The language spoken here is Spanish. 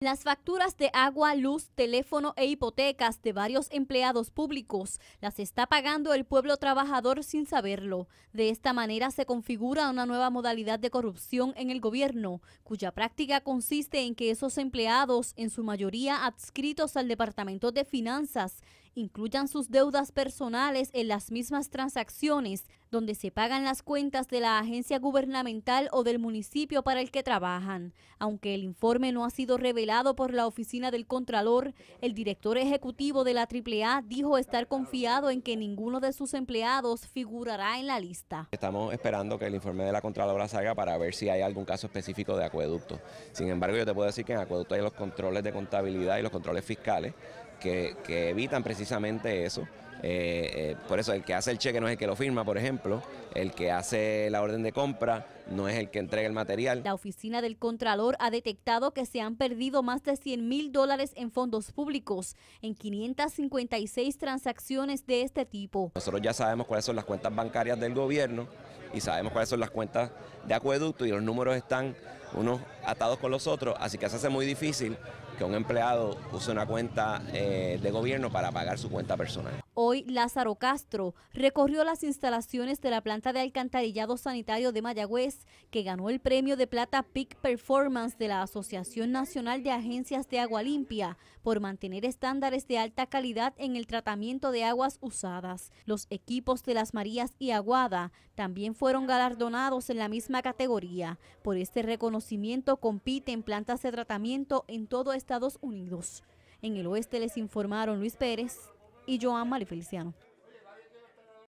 Las facturas de agua, luz, teléfono e hipotecas de varios empleados públicos las está pagando el pueblo trabajador sin saberlo. De esta manera se configura una nueva modalidad de corrupción en el gobierno, cuya práctica consiste en que esos empleados, en su mayoría adscritos al Departamento de Finanzas, incluyan sus deudas personales en las mismas transacciones donde se pagan las cuentas de la agencia gubernamental o del municipio para el que trabajan. Aunque el informe no ha sido revelado por la oficina del Contralor, el director ejecutivo de la AAA dijo estar confiado en que ninguno de sus empleados figurará en la lista. Estamos esperando que el informe de la Contralora salga para ver si hay algún caso específico de acueducto. Sin embargo, yo te puedo decir que en acueducto hay los controles de contabilidad y los controles fiscales que, evitan precisamente eso. Eh, eh, por eso el que hace el cheque no es el que lo firma, por ejemplo, el que hace la orden de compra no es el que entrega el material. La oficina del Contralor ha detectado que se han perdido más de 100 mil dólares en fondos públicos en 556 transacciones de este tipo. Nosotros ya sabemos cuáles son las cuentas bancarias del gobierno y sabemos cuáles son las cuentas de acueducto y los números están unos atados con los otros, así que se hace muy difícil que un empleado use una cuenta eh, de gobierno para pagar su cuenta personal. Hoy Lázaro Castro recorrió las instalaciones de la planta de alcantarillado sanitario de Mayagüez, que ganó el premio de plata Peak Performance de la Asociación Nacional de Agencias de Agua Limpia por mantener estándares de alta calidad en el tratamiento de aguas usadas. Los equipos de Las Marías y Aguada también fueron galardonados en la misma categoría. Por este reconocimiento compiten plantas de tratamiento en todo Estados Unidos. En el oeste les informaron Luis Pérez, y Joan y Feliciano.